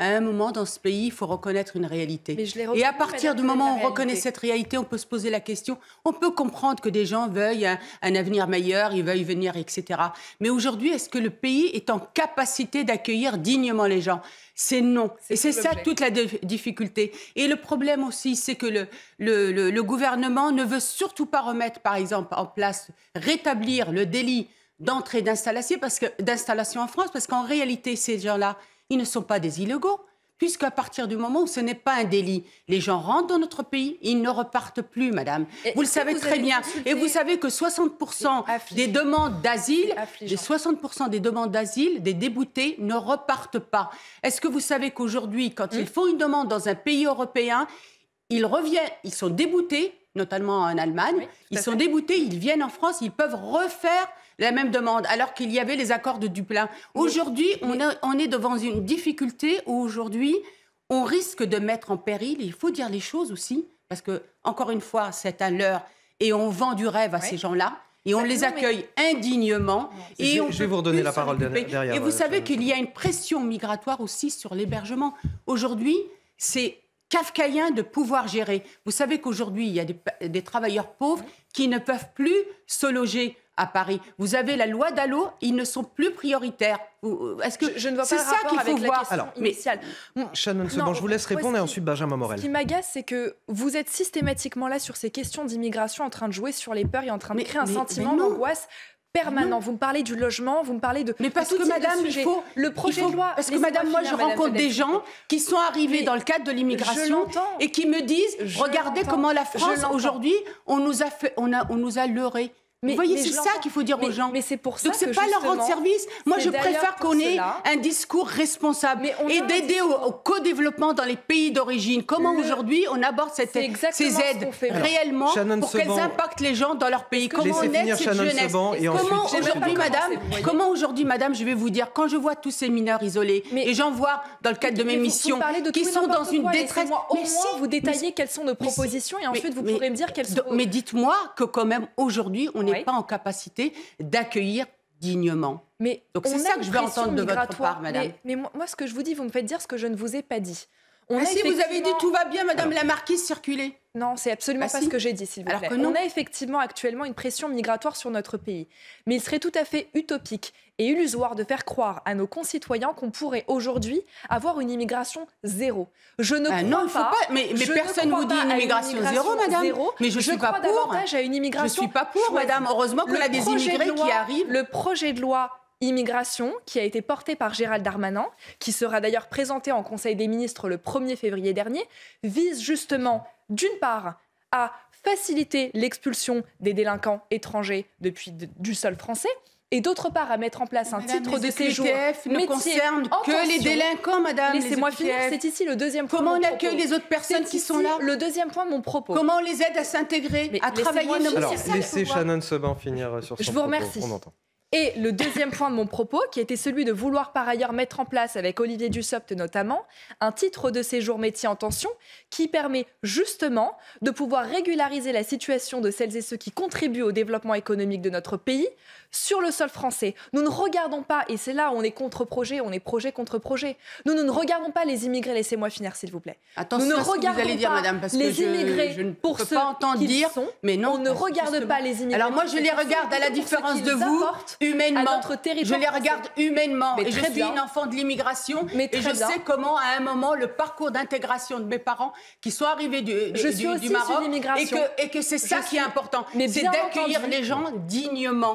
à un moment, dans ce pays, il faut reconnaître une réalité. et à partir du moment où on reconnaît cette réalité, on peut se poser la question, on peut comprendre que des gens veuillent un, avenir meilleur, ils veulent venir, etc. Mais aujourd'hui, est-ce que le pays est en capacité d'accueillir dignement les gens c'est non. Et c'est ça toute la difficulté. Et le problème aussi, c'est que le, gouvernement ne veut surtout pas remettre, par exemple, en place, rétablir le délit d'entrée d'installation en France, parce qu'en réalité, ces gens-là, ils ne sont pas des illégaux, à partir du moment où ce n'est pas un délit, les gens rentrent dans notre pays, ils ne repartent plus, madame. vous le savez très bien. Et vous savez que 60% des demandes d'asile, 60% des demandes d'asile des déboutés ne repartent pas. Est-ce que vous savez qu'aujourd'hui, quand hmm. ils font une demande dans un pays européen, ils reviennent, ils sont déboutés, notamment en Allemagne. ils sont déboutés, ils viennent en France, ils peuvent refaire la même demande, alors qu'il y avait les accords de Dublin. Aujourd'hui, on, on, est devant une difficulté où aujourd'hui, on risque de mettre en péril, il faut dire les choses aussi, parce que, encore une fois, c'est à l'heure, et on vend du rêve à ces gens-là. Et on les accueille indignement. Et je, on vais vous redonner la parole euh, et vous savez qu'il y a une pression migratoire aussi sur l'hébergement. Aujourd'hui, c'est kafkaïen de pouvoir gérer. Vous savez qu'aujourd'hui, il y a des, travailleurs pauvres qui ne peuvent plus se loger à Paris. Vous avez la loi d'Allo, ils ne sont plus prioritaires. Euh, est-ce que je, ne pas voir. je vous laisse répondre et ensuite Benjamin Morel. Ce qui m'agace, c'est que vous êtes systématiquement là sur ces questions d'immigration en train de jouer sur les peurs et en train de créer un sentiment d'angoisse permanent. Vous me parlez du logement, vous me parlez de. Mais parce que, madame, le projet de loi. Parce que, madame, moi, je rencontre des gens qui sont arrivés dans le cadre de l'immigration et qui me disent regardez comment la France, aujourd'hui, on, nous a fait, on, a, on nous a leurrés. Mais, Vous voyez, c'est ça qu'il faut dire aux gens. Mais c'est pour Donc c'est pas leur rendre service. Moi, je préfère qu'on ait un discours responsable et d'aider au, co-développement dans les pays d'origine. Comment aujourd'hui on aborde cette, ces aides réellement pour qu'elles impactent les gens dans leur pays Comment on aide cette jeunesse Comment aujourd'hui, madame Comment aujourd'hui, madame Je vais vous dire quand je vois tous ces mineurs isolés et j'en vois dans le cadre de mes missions qui sont dans une détresse. Au moins, vous détaillez quelles sont nos propositions et ensuite vous pourrez me dire quelles sont. Mais dites-moi que quand même aujourd'hui, on est pas en capacité d'accueillir dignement. Mais Donc c'est ça que je veux entendre de votre part, madame. Mais, moi, ce que je vous dis, vous me faites dire ce que je ne vous ai pas dit. Ah, si vous avez dit tout va bien, Madame la Marquise, circulez. Non, c'est absolument ah, pas ce que j'ai dit, s'il vous plaît. Alors que On a effectivement actuellement une pression migratoire sur notre pays. Mais il serait tout à fait utopique et illusoire de faire croire à nos concitoyens qu'on pourrait aujourd'hui avoir une immigration zéro. Je ne ah pas, Mais, mais personne ne vous dit une immigration, zéro, madame. Mais je, ne suis pas pour. davantage à une immigration. Je suis pas pour, madame. Heureusement qu'on a des immigrés qui arrivent. Le projet de loi Immigration, qui a été portée par Gérald Darmanin, qui sera d'ailleurs présenté en Conseil des ministres le 1er février dernier, vise justement, d'une part, à faciliter l'expulsion des délinquants étrangers depuis du sol français, et d'autre part à mettre en place un titre de e séjour ne concerne que les délinquants, madame. Laissez-moi e finir, c'est ici le deuxième point. Comment on accueille les autres personnes qui sont là Le deuxième point de mon propos. Comment on les aide à s'intégrer, à travailler laissez Shannon Seban finir sur son Je vous remercie. Et le deuxième point de mon propos, qui était celui de vouloir par ailleurs mettre en place, avec Olivier Dussopt notamment, un titre de séjour métier en tension qui permet justement de pouvoir régulariser la situation de celles et ceux qui contribuent au développement économique de notre pays sur le sol français. Nous ne regardons pas, et c'est là où on est contre-projet, on est projet contre projet, nous, nous ne regardons pas les immigrés, laissez-moi finir s'il vous plaît. Attention, nous ne regardons vous allez pas madame, parce les immigrés je, ne pour peux pas entendre dire, mais non, on ne regarde pas les immigrés. Alors moi je les regarde à la différence de vous humainement. Je les regarde humainement. et je suis une enfant de l'immigration. Mais et je sais comment, à un moment, le parcours d'intégration de mes parents qui sont arrivés du, Maroc. Et que, c'est ça qui est important. C'est d'accueillir les gens dignement.